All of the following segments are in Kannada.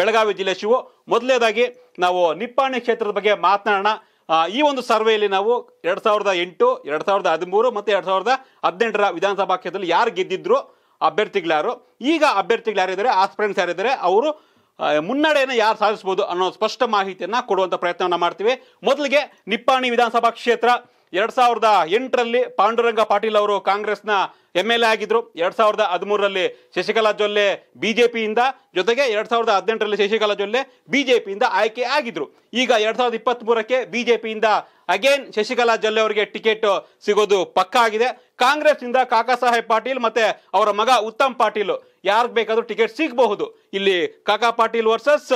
ಬೆಳಗಾವಿ ಜಿಲ್ಲೆ ಶಿವು ಮೊದಲನೇದಾಗಿ ನಾವು ನಿಪ್ಪಾಣಿ ಕ್ಷೇತ್ರದ ಬಗ್ಗೆ ಮಾತನಾಡೋಣ ಈ ಒಂದು ಸರ್ವೆಯಲ್ಲಿ ನಾವು ಎರಡು ಸಾವಿರದ ಎಂಟು ಎರಡು ಸಾವಿರದ ಹದಿಮೂರು ಮತ್ತು ಎರಡು ಸಾವಿರದ ಹದಿನೆಂಟರ ವಿಧಾನಸಭಾ ಕ್ಷೇತ್ರದಲ್ಲಿ ಯಾರು ಗೆದ್ದಿದ್ರು ಅಭ್ಯರ್ಥಿಗಳು ಈಗ ಅಭ್ಯರ್ಥಿಗಳು ಯಾರಿದ್ದಾರೆ ಆಸ್ಪಿರೆಂಟ್ಸ್ ಯಾರಿದ್ದಾರೆ ಅವರು ಮುನ್ನಡೆಯನ್ನು ಯಾರು ಸಾಧಿಸ್ಬೋದು ಅನ್ನೋ ಸ್ಪಷ್ಟ ಮಾಹಿತಿಯನ್ನು ಕೊಡುವಂಥ ಪ್ರಯತ್ನವನ್ನು ಮಾಡ್ತೀವಿ ಮೊದಲಿಗೆ ನಿಪ್ಪಾಣಿ ವಿಧಾನಸಭಾ ಕ್ಷೇತ್ರ ಎರಡ್ ಸಾವಿರದ ಎಂಟರಲ್ಲಿ ಪಾಂಡುರಂಗ ಪಾಟೀಲ್ ಅವರು ಕಾಂಗ್ರೆಸ್ನ ಎಂ ಎಲ್ ಎ ಆಗಿದ್ರು ಎರಡ್ ಸಾವಿರದ ಹದಿಮೂರರಲ್ಲಿ ಶಶಿಕಲಾ ಜೊಲ್ಲೆ ಬಿಜೆಪಿಯಿಂದ ಜೊತೆಗೆ ಎರಡ್ ಸಾವಿರದ ಹದಿನೆಂಟರಲ್ಲಿ ಶಶಿಕಲಾ ಜೊಲ್ಲೆ ಬಿಜೆಪಿಯಿಂದ ಆಯ್ಕೆ ಆಗಿದ್ರು ಈಗ ಎರಡ್ ಸಾವಿರದ ಇಪ್ಪತ್ತ್ ಮೂರಕ್ಕೆ ಬಿಜೆಪಿಯಿಂದ ಅಗೇನ್ ಶಶಿಕಲಾ ಜೊಲ್ಲೆ ಅವರಿಗೆ ಟಿಕೆಟ್ ಸಿಗೋದು ಪಕ್ಕ ಆಗಿದೆ ಕಾಂಗ್ರೆಸ್ನಿಂದ ಕಾಕಾ ಸಾಹೇಬ್ ಪಾಟೀಲ್ ಮತ್ತೆ ಅವರ ಮಗ ಉತ್ತಮ್ ಪಾಟೀಲ್ ಯಾರಿಗೆ ಬೇಕಾದ್ರೂ ಟಿಕೆಟ್ ಸಿಗಬಹುದು ಇಲ್ಲಿ ಕಾಕಾ ಪಾಟೀಲ್ ವರ್ಸಸ್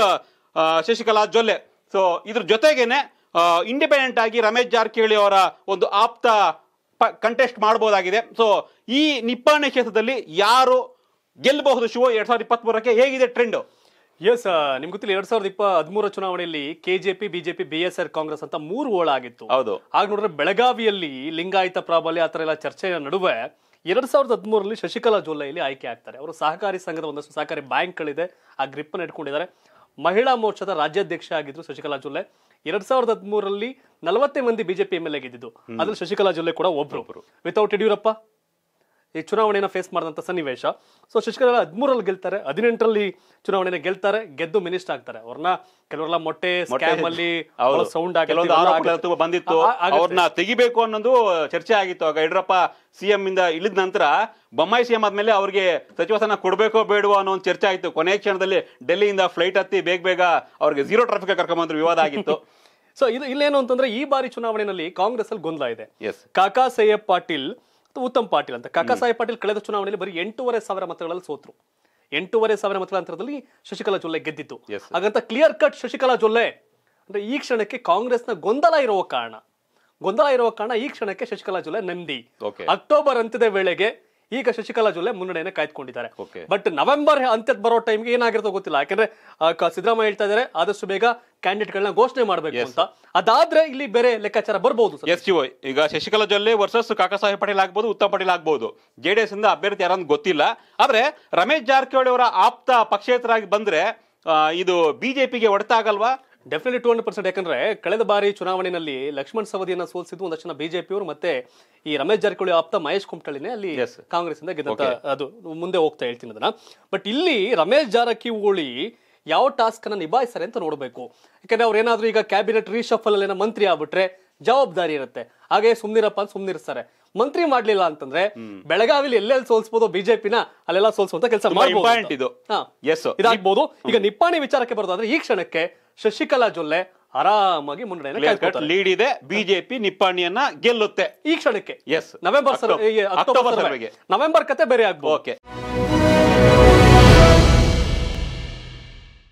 ಶಶಿಕಲಾ ಜೊಲ್ಲೆ ಸೊ ಇದ್ರ ಜೊತೆಗೇನೆ ಇಂಡಿಪೆಂಡೆಂಟ್ ಆಗಿ ರಮೇಶ್ ಜಾರಕಿಹೊಳಿ ಅವರ ಒಂದು ಆಪ್ತ ಕಂಟೆಸ್ಟ್ ಮಾಡಬಹುದಾಗಿದೆ ಸೊ ಈ ನಿಪ್ಪಾಣಿ ಕ್ಷೇತ್ರದಲ್ಲಿ ಯಾರು ಗೆಲ್ಲಬಹುದು ಶಿವ ಎರಡ್ ಸಾವಿರದ ಇಪ್ಪತ್ತ್ ಮೂರಕ್ಕೆ ಹೇಗಿದೆ ಟ್ರೆಂಡ್ ಎಸ್ ನಿಮ್ ಗೊತ್ತಿಲ್ಲ ಎರಡ್ ಸಾವಿರದ ಇಪ್ಪ ಹದಿಮೂರ ಚುನಾವಣೆಯಲ್ಲಿ KJP BJP B S R Congress ಅಂತ ಮೂರು ಓಳ ಆಗಿತ್ತು ಹೌದು ಆಗ ನೋಡಿದ್ರೆ ಬೆಳಗಾವಿಯಲ್ಲಿ ಲಿಂಗಾಯತ ಪ್ರಾಬಲ್ಯ ಆತರ ಎಲ್ಲ ಚರ್ಚೆಯ ನಡುವೆ ಎರಡ್ ಸಾವಿರದ ಹದಿಮೂರರಲ್ಲಿ ಶಶಿಕಲಾ ಜೊಲ್ಲೆ ಆಯ್ಕೆ ಆಗ್ತಾರೆ ಅವರು ಸಹಕಾರಿ ಸಂಘದ ಒಂದಷ್ಟು ಸಹಕಾರಿ ಬ್ಯಾಂಕ್ಗಳಿದೆ ಆ ಗ್ರಿಪ್ ಇಟ್ಕೊಂಡಿದ್ದಾರೆ ಮಹಿಳಾ ಮೋರ್ಚಾದ ರಾಜ್ಯಾಧ್ಯಕ್ಷ ಆಗಿದ್ರು ಶಶಿಕಲಾ ಜೊಲ್ಲೆ ಎರಡ್ ಸಾವಿರದ ಹದಿಮೂರರಲ್ಲಿ ನಲವತ್ತೇ ಮಂದಿ ಬಿಜೆಪಿ ಎಂ ಎಲ್ ಎ ಗೆದ್ದಿದ್ದು ಅದ್ರಲ್ಲಿ ಶಶಿಕಲಾ ಜೊಲ್ಲೆ ಕೂಡ ಒಬ್ರು ವಿತೌಟ್ ಯಡಿಯೂರಪ್ಪ ಈ ಚುನಾವಣೆಯನ್ನು ಫೇಸ್ ಮಾಡಿದಂಥ ಸನ್ನಿವೇಶ ಸೊ ಶಶಿಕಲಾ ಹದಿಮೂರಲ್ಲಿ ಗೆಲ್ತಾರೆ ಹದಿನೆಂಟರಲ್ಲಿ ಚುನಾವಣೆಯನ್ನು ಗೆಲ್ತಾರೆ ಗೆದ್ದು ಮಿನಿಸ್ಟರ್ ಆಗ್ತಾರೆ ಅವ್ರನ್ನ ಕೆಲವರೆಲ್ಲ ಮೊಟ್ಟೆ ಸ್ಕ್ಯಾಮ್ ಅಲ್ಲಿ ಸೌಂಡ್ ಆಗಿ ಬಂದಿತ್ತು ಅವ್ರನ್ನ ತೆಗಿಬೇಕು ಅನ್ನೋದು ಚರ್ಚೆ ಆಗಿತ್ತು ಆಗ ಯಡಿಯೂರಪ್ಪ ಸಿಎಂ ಇಂದ ಇಳಿದ ನಂತರ ಬೊಮ್ಮಾಯಿ ಎಂ ಆದ್ಮೇಲೆ ಅವ್ರಿಗೆ ಸಚಿವ ಸ್ಥಾನ ಕೊಡಬೇಕೋ ಬೇಡವೋ ಅನ್ನೋ ಒಂದು ಚರ್ಚೆ ಆಯಿತು ಕೊನೆ ಕ್ಷಣದಲ್ಲಿ ಡೆಲ್ಲಿಯಿಂದ ಫ್ಲೈಟ್ ಹತ್ತಿ ಬೇಗ ಬೇಗ ಅವ್ರಿಗೆ ಝೀರೋ ಟ್ರಾಫಿಕ್ ಕರ್ಕೊಂಬಂದ್ರು ವಿವಾದ ಆಗಿತ್ತು ಸೊ ಇದು ಇಲ್ಲೇನು ಅಂತಂದ್ರೆ ಈ ಬಾರಿ ಚುನಾವಣೆಯಲ್ಲಿ ಕಾಂಗ್ರೆಸ್ ಅಲ್ಲಿ ಗೊಂದಲ ಇದೆ ಕಾಕಾ ಸಯ್ಯಬ್ ಪಾಟೀಲ್ ಉತ್ತಮ್ ಪಾಟೀಲ್ ಅಂತ ಕಾಕಾ ಪಾಟೀಲ್ ಕಳೆದ ಚುನಾವಣೆಯಲ್ಲಿ ಬರೀ ಎಂಟೂವರೆ ಸಾವಿರ ಮತಗಳಲ್ಲಿ ಸೋತರು ಎಂಟೂವರೆ ಸಾವಿರ ಮತಗಳ ಅಂತರದಲ್ಲಿ ಶಶಿಕಲಾ ಜೊಲ್ಲೆ ಗೆದ್ದಿತ್ತು ಹಾಗಂತ ಕ್ಲಿಯರ್ ಕಟ್ ಶಶಿಕಲಾ ಜೊಲ್ಲೆ ಅಂದ್ರೆ ಈ ಕ್ಷಣಕ್ಕೆ ಕಾಂಗ್ರೆಸ್ನ ಗೊಂದಲ ಇರುವ ಕಾರಣ ಗೊಂದಲ ಇರುವ ಕಾರಣ ಈ ಕ್ಷಣಕ್ಕೆ ಶಶಿಕಲಾ ಜೊಲ್ಲೆ ನಂದಿ ಅಕ್ಟೋಬರ್ ಅಂತ್ಯದ ವೇಳೆಗೆ ಈಗ ಶಶಿಕಲಾ ಜೊಲ್ಲೆ ಮುನ್ನಡೆಯನ್ನು ಕಾಯ್ದುಕೊಂಡಿದ್ದಾರೆ ಬಟ್ ನವೆಂಬರ್ ಅಂತ್ಯದ ಬರೋ ಟೈಮ್ಗೆ ಏನಾಗಿರ್ತೋ ಗೊತ್ತಿಲ್ಲ ಯಾಕಂದ್ರೆ ಸಿದ್ದರಾಮಯ್ಯ ಹೇಳ್ತಾ ಇದಾರೆ ಆದಷ್ಟು ಬೇಗ ಕ್ಯಾಂಡಿಡೇಟ್ ಗಳನ್ನ ಘೋಷಣೆ ಮಾಡಬೇಕು ಅಂತ ಅದಾದ್ರೆ ಇಲ್ಲಿ ಬೇರೆ ಲೆಕ್ಕಾಚಾರ ಬರಬಹುದು ಎಸ್ ಈಗ ಶಶಿಕಲಾ ಜೊಲ್ಲೆ ವರ್ಸಸ್ ಕಾಕಾ ಸಾಹೇಬ್ ಪಟೇಲ್ ಆಗ್ಬಹುದು ಉತ್ತಮ ಪಟೇಲ್ ಆಗ್ಬಹುದು ಜೆಡಿಎಸ್ ಇಂದ ಅಭ್ಯರ್ಥಿ ಯಾರೊಂದು ಗೊತ್ತಿಲ್ಲ ಆದ್ರೆ ರಮೇಶ್ ಜಾರಕಿಹೊಳಿ ಅವರ ಆಪ್ತ ಪಕ್ಷೇತರಾಗಿ ಬಂದ್ರೆ ಇದು ಬಿಜೆಪಿಗೆ ಆಗಲ್ವಾ ಡೆಫಿನೆಟ್ಲಿ ಟೂ ಹಂಡ್ರೆಡ್ ಪರ್ಸೆಂಟ್ ಯಾಕಂದ್ರೆ ಕಳೆದ ಬಾರಿ ಚುನಾವಣೆಯಲ್ಲಿ ಲಕ್ಷ್ಮಣ್ ಸವದಿಯನ್ನು ಸೋಲಿಸಿದ್ದು ಒಂದಷ್ಟು ಜನ ಅವರು ಮತ್ತೆ ಈ ರಮೇಶ್ ಜಾರಕಿಹೊಳಿ ಆಪ್ತ ಮಹೇಶ್ ಕುಮಟಳ್ಳಿನೇ ಅಲ್ಲಿ ಕಾಂಗ್ರೆಸ್ ಇಂದ ಗೆದ್ದಂತ ಅದು ಮುಂದೆ ಹೋಗ್ತಾ ಹೇಳ್ತೀನಿ ಅದನ್ನ ಬಟ್ ಇಲ್ಲಿ ರಮೇಶ್ ಜಾರಕಿಹೊಳಿ ಯಾವ ಟಾಸ್ಕ್ ಅನ್ನ ನಿಭಾಯಿಸ್ತಾರೆ ಅಂತ ನೋಡಬೇಕು ಯಾಕಂದ್ರೆ ಅವ್ರು ಏನಾದ್ರು ಈಗ ಕ್ಯಾಬಿನೆಟ್ ರೀಶಫಲ್ ಅಲ್ಲಿ ಮಂತ್ರಿ ಆಗ್ಬಿಟ್ರೆ ಜವಾಬ್ದಾರಿ ಇರುತ್ತೆ ಹಾಗೆ ಸುಮ್ನಿರಪ್ಪ ಅಂತ ಸುಮ್ನಿರ್ತಾರೆ ಮಂತ್ರಿ ಮಾಡ್ಲಿಲ್ಲ ಅಂತಂದ್ರೆ ಬೆಳಗಾವಿಲಿ ಎಲ್ಲೆಲ್ಲಿ ಸೋಲ್ಸ್ಬೋದು ಬಿಜೆಪಿನ ಅಲ್ಲೆಲ್ಲ ಸೋಲ್ಸುವಂತ ಕೆಲಸ ಮಾಡಬಹುದು ಈಗ ನಿಪ್ಪಾಣಿ ವಿಚಾರಕ್ಕೆ ಬರೋದಾದ್ರೆ ಈ ಕ್ಷಣಕ್ಕೆ ಶಶಿಕಲಾ ಜೊಲ್ಲೆ ಆರಾಮಾಗಿ ಮುನ್ನಡೆಯನ್ನು ಲೀಡ್ ಇದೆ ಬಿಜೆಪಿ ನಿಪ್ಪಾಣಿಯನ್ನ ಗೆಲ್ಲುತ್ತೆ ಈ ಕ್ಷಣಕ್ಕೆ ಎಸ್ ನವೆಂಬರ್ ನವೆಂಬರ್ ಕತೆ ಬೇರೆ ಆಗ್ಬೋದು